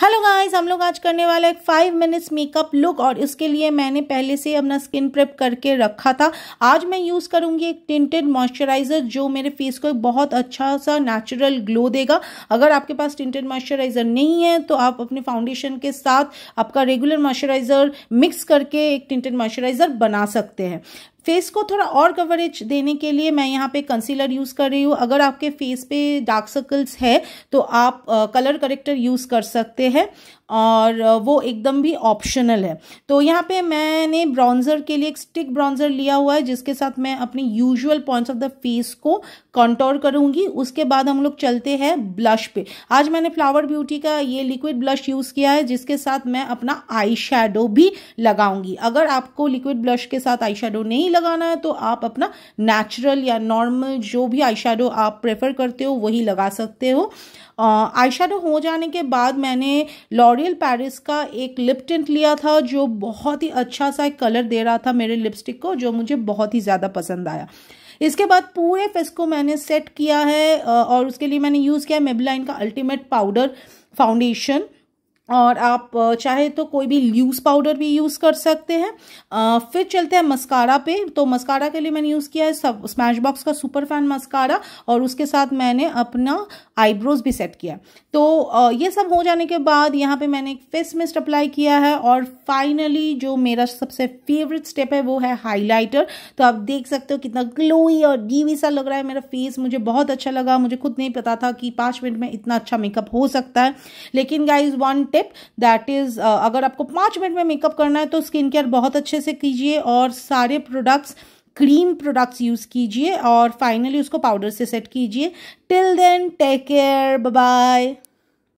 hello guys हम लोग आज करने वाला एक फाइव मिनट्स मेकअप लुक और इसके लिए मैंने पहले से अपना स्किन प्रेप करके रखा था आज मैं यूज़ करूँगी एक टिंटेड मॉइस्चराइज़र जो मेरे फेस को एक बहुत अच्छा सा नेचुरल ग्लो देगा अगर आपके पास टिंटेड मॉइस्चराइज़र नहीं है तो आप अपने फाउंडेशन के साथ आपका रेगुलर मॉइस्चराइज़र मिक्स करके एक टिंटेड मॉइस्चराइज़र बना सकते हैं फेस को थोड़ा और कवरेज देने के लिए मैं यहाँ पे कंसीलर यूज़ कर रही हूँ अगर आपके फेस पे डार्क सर्कल्स है तो आप कलर करेक्टर यूज़ कर सकते हैं और वो एकदम भी ऑप्शनल है तो यहाँ पे मैंने ब्राउन्ज़र के लिए एक स्टिक ब्राउन्ज़र लिया हुआ है जिसके साथ मैं अपने usual points of the face को कंटोर करूँगी उसके बाद हम लोग चलते हैं ब्लश पे आज मैंने फ्लावर ब्यूटी का ये लिक्विड ब्लश यूज़ किया है जिसके साथ मैं अपना आई भी लगाऊंगी अगर आपको लिक्विड ब्लश के साथ आई नहीं लगाना है तो आप अपना नेचुरल या नॉर्मल जो भी आई आप प्रेफर करते हो वही लगा सकते हो आई हो जाने के बाद मैंने लॉरियल पेरिस का एक लिप टिंट लिया था जो बहुत ही अच्छा सा एक कलर दे रहा था मेरे लिपस्टिक को जो मुझे बहुत ही ज़्यादा पसंद आया इसके बाद पूरे फेस को मैंने सेट किया है और उसके लिए मैंने यूज़ किया है मेबलाइन का अल्टीमेट पाउडर फाउंडेशन और आप चाहे तो कोई भी लूज़ पाउडर भी यूज़ कर सकते हैं फिर चलते हैं मस्कारा पे तो मस्कारा के लिए मैंने यूज़ किया है सब स्मैश बॉक्स का सुपर फैन मस्कारा और उसके साथ मैंने अपना आईब्रोज भी सेट किया तो ये सब हो जाने के बाद यहाँ पे मैंने एक फेस मिस्ट अप्लाई किया है और फाइनली जो मेरा सबसे फेवरेट स्टेप है वो है हाईलाइटर तो आप देख सकते हो कितना ग्लोई और डीवी सा लग रहा है मेरा फेस मुझे बहुत अच्छा लगा मुझे खुद नहीं पता था कि पाँच मिनट में इतना अच्छा मेकअप हो सकता है लेकिन guys one tip that is uh, अगर आपको पाँच मिनट में मेकअप करना है तो स्किन केयर बहुत अच्छे से कीजिए और सारे प्रोडक्ट्स क्रीम प्रोडक्ट्स यूज़ कीजिए और फाइनली उसको पाउडर से सेट कीजिए till then take care bye